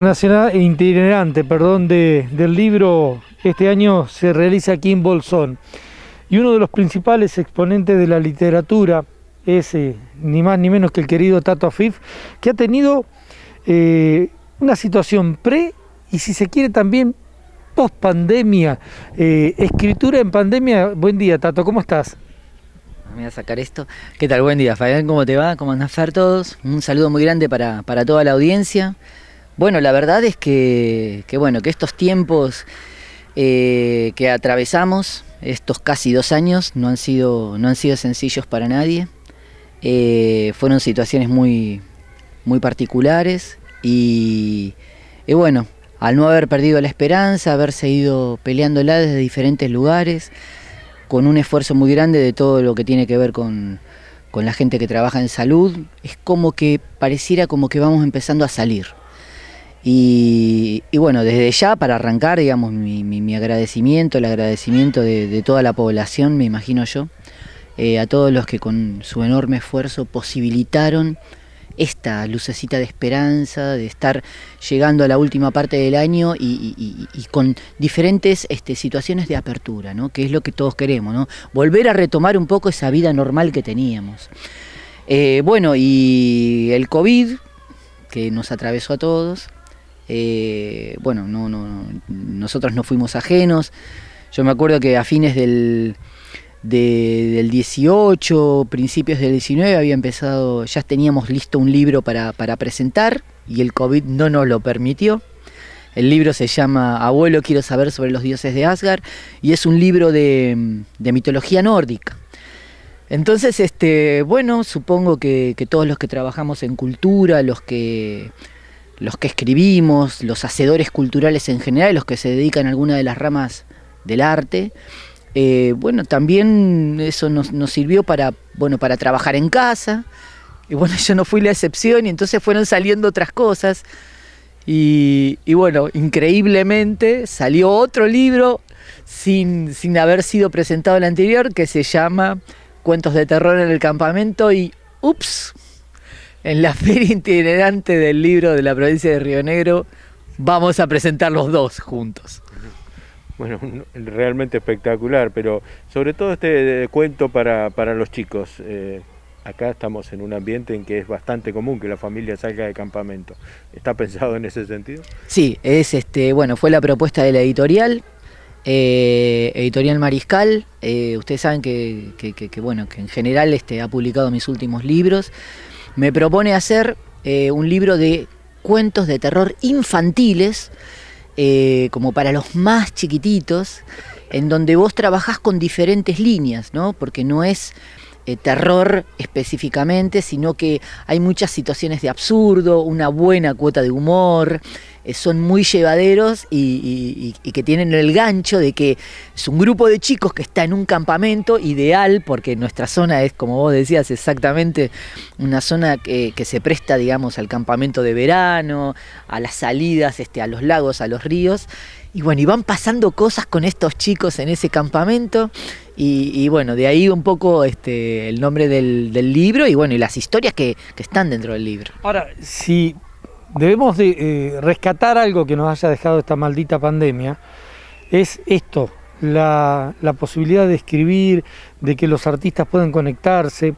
Nacional e itinerante, perdón, de, del libro este año se realiza aquí en Bolsón. Y uno de los principales exponentes de la literatura es eh, ni más ni menos que el querido Tato Afif, que ha tenido eh, una situación pre y si se quiere también post pandemia, eh, escritura en pandemia. Buen día, Tato, ¿cómo estás? me voy a sacar esto. ¿Qué tal? Buen día, Fabián, ¿cómo te va? ¿Cómo a Fer, todos? Un saludo muy grande para, para toda la audiencia. Bueno, la verdad es que, que bueno, que estos tiempos eh, que atravesamos, estos casi dos años, no han sido, no han sido sencillos para nadie. Eh, fueron situaciones muy, muy particulares y, bueno, al no haber perdido la esperanza, haber seguido peleándola desde diferentes lugares, con un esfuerzo muy grande de todo lo que tiene que ver con la gente que trabaja en salud, es como que pareciera como que vamos empezando a salir. Y, bueno, desde ya para arrancar, digamos, mi, agradecimiento, el agradecimiento de, toda la población, me imagino yo, eh, a todos los que con su enorme esfuerzo posibilitaron esta lucecita de esperanza, de estar llegando a la última parte del año y, con diferentes este, situaciones de apertura, ¿no? que es lo que todos queremos, ¿no? volver a retomar un poco esa vida normal que teníamos. Eh, bueno, y el COVID, que nos atravesó a todos, eh, bueno, no, no, nosotros no fuimos ajenos. Yo me acuerdo que a fines del, del 18, principios del 19, había empezado, ya teníamos listo un libro para, presentar y el COVID no nos lo permitió. El libro se llama Abuelo, quiero saber sobre los dioses de Asgard y es un libro de, mitología nórdica. Entonces, este, bueno, supongo que todos los que trabajamos en cultura, los que los que escribimos, los hacedores culturales en general, los que se dedican a alguna de las ramas del arte. Eh, bueno, también eso nos, sirvió para, bueno, para trabajar en casa. Y bueno, yo no fui la excepción y entonces fueron saliendo otras cosas. Y, bueno, increíblemente salió otro libro sin, sin haber sido presentado el anterior que se llama Cuentos de Terror en el Campamento y ¡Ups! en la Feria Itinerante del Libro de la provincia de Río Negro vamos a presentar los dos juntos. Bueno, realmente espectacular, pero sobre todo este eh, cuento para, los chicos. Eh, acá estamos en un ambiente en que es bastante común que la familia salga de campamento. ¿Está pensado en ese sentido? Sí, es este, bueno, fue la propuesta de la editorial, eh, editorial Mariscal. ustedes saben que, bueno, que en general este, ha publicado mis últimos libros me propone hacer eh, un libro de cuentos de terror infantiles, eh, como para los más chiquititos, en donde vos trabajás con diferentes líneas, ¿no? Porque no es eh, terror específicamente, sino que hay muchas situaciones de absurdo, una buena cuota de humor, eh, son muy llevaderos y, que tienen el gancho de que es un grupo de chicos que está en un campamento ideal, porque nuestra zona es, como vos decías, exactamente una zona que, se presta, digamos, al campamento de verano, a las salidas, este, a los lagos, a los ríos. Y bueno, y van pasando cosas con estos chicos en ese campamento y, bueno, de ahí un poco este, el nombre del, del libro y bueno, y las historias que, están dentro del libro. Ahora, si debemos de, eh, rescatar algo que nos haya dejado esta maldita pandemia, es esto, la, la, posibilidad de escribir, de que los artistas puedan conectarse.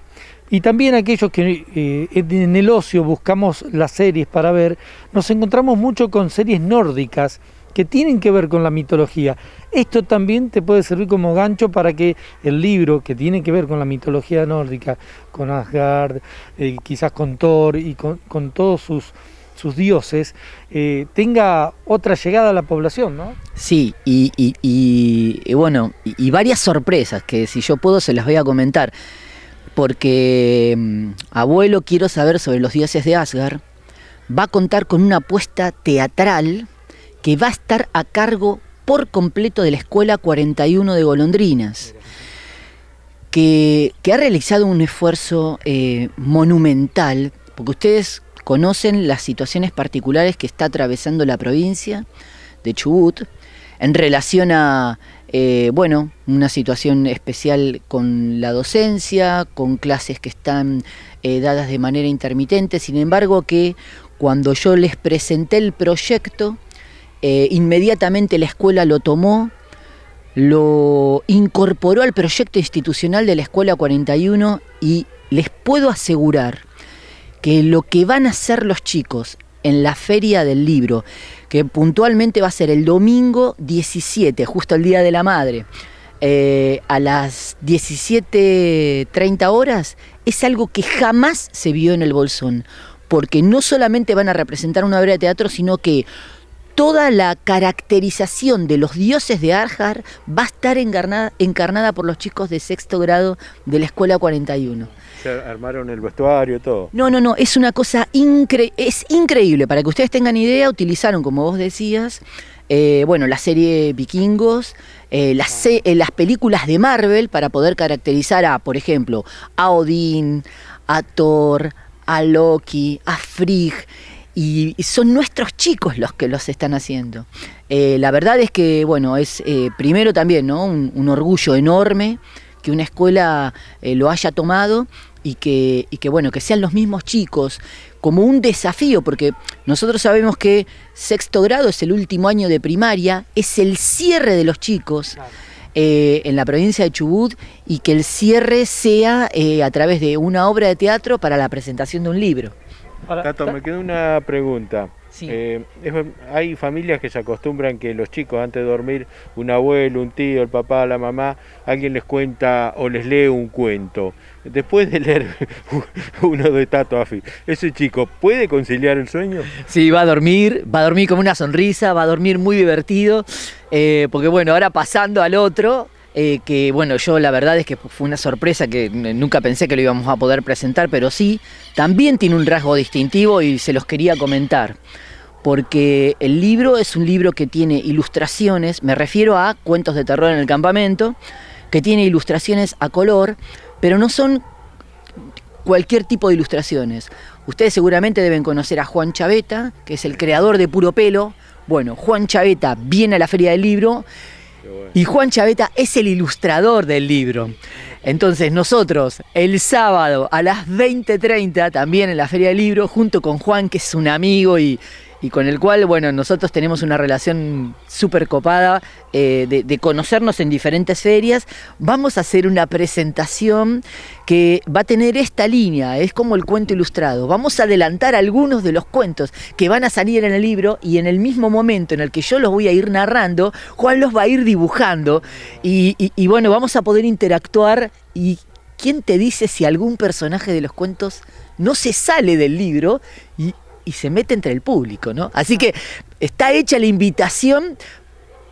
Y también aquellos que eh, en el ocio buscamos las series para ver, nos encontramos mucho con series nórdicas que tienen que ver con la mitología. Esto también te puede servir como gancho para que el libro que tiene que ver con la mitología nórdica, con Asgard, eh, quizás con Thor y con, todos sus, dioses, eh, tenga otra llegada a la población, ¿no? Sí, y, y bueno, y varias sorpresas que si yo puedo se las voy a comentar. Porque, mm, abuelo, quiero saber sobre los dioses de Asgard. Va a contar con una apuesta teatral que va a estar a cargo por completo de la Escuela 41 de Golondrinas, que, ha realizado un esfuerzo eh, monumental, porque ustedes conocen las situaciones particulares que está atravesando la provincia de Chubut en relación a, eh, bueno, una situación especial con la docencia, con clases que están eh, dadas de manera intermitente, sin embargo que cuando yo les presenté el proyecto, eh, inmediatamente la escuela lo tomó, lo incorporó al proyecto institucional de la Escuela 41 y les puedo asegurar que lo que van a hacer los chicos en la feria del libro, que puntualmente va a ser el domingo 17, justo el Día de la Madre, eh, a las 17.30 horas, es algo que jamás se vio en el Bolsón, porque no solamente van a representar una obra de teatro, sino que toda la caracterización de los dioses de Arjar va a estar encarnada, por los chicos de sexto grado de la Escuela 41. Se armaron el vestuario y todo. No, no, no, es una cosa es increíble. Para que ustedes tengan idea, utilizaron, como vos decías, eh, bueno, la serie Vikingos, eh, las, ah. eh, las, películas de Marvel para poder caracterizar a, por ejemplo, a Odín, a Thor, a Loki, a Frigg y son nuestros chicos los que los están haciendo. Eh, la verdad es que, bueno, es eh, primero también ¿no? un, orgullo enorme que una escuela eh, lo haya tomado y que, y que, bueno, que sean los mismos chicos como un desafío, porque nosotros sabemos que sexto grado es el último año de primaria, es el cierre de los chicos. en la provincia de Chubut y que el cierre sea a través de una obra de teatro para la presentación de un libro. Tato, me quedó una pregunta. Eh, hay familias que se acostumbran que los chicos antes de dormir, un abuelo, un tío, el papá, la mamá, alguien les cuenta o les lee un cuento. Después de leer uno de Tato Afi, ¿ese chico puede conciliar el sueño? Sí, va a dormir, va a dormir con una sonrisa, va a dormir muy divertido, eh, porque bueno, ahora pasando al otro, eh, que bueno, yo la verdad es que fue una sorpresa que nunca pensé que lo íbamos a poder presentar, pero sí, también tiene un rasgo distintivo y se los quería comentar. Porque el libro es un libro que tiene ilustraciones, me refiero a cuentos de terror en el campamento, que tiene ilustraciones a color, pero no son cualquier tipo de ilustraciones. Ustedes seguramente deben conocer a Juan Chaveta, que es el creador de Puro Pelo. Bueno, Juan Chaveta viene a la Feria del Libro y Juan Chaveta es el ilustrador del libro. Entonces nosotros el sábado a las 20.30, también en la Feria del Libro, junto con Juan, que es un amigo y, y con el cual, bueno, nosotros tenemos una relación súper copada eh, de, conocernos en diferentes ferias. Vamos a hacer una presentación que va a tener esta línea, es como el cuento ilustrado. Vamos a adelantar algunos de los cuentos que van a salir en el libro y en el mismo momento en el que yo los voy a ir narrando, Juan los va a ir dibujando y, y bueno, vamos a poder interactuar y ¿quién te dice si algún personaje de los cuentos no se sale del libro y, y se mete entre el público, ¿no? Así que está hecha la invitación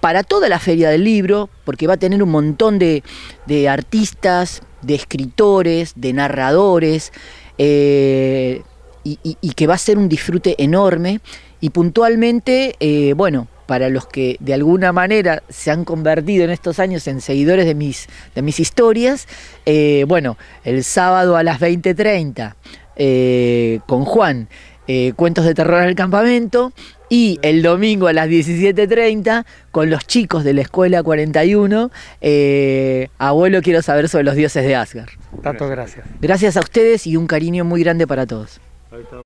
para toda la feria del libro, porque va a tener un montón de, de artistas, de escritores, de narradores, eh, y, que va a ser un disfrute enorme. Y puntualmente, eh, bueno, para los que de alguna manera se han convertido en estos años en seguidores de mis, de mis historias, eh, bueno, el sábado a las 20.30 eh, con Juan, eh, Cuentos de Terror en el Campamento, y el domingo a las 17.30 con los chicos de la Escuela 41, eh, Abuelo quiero saber sobre los dioses de Asgard. Tanto gracias. Gracias a ustedes y un cariño muy grande para todos.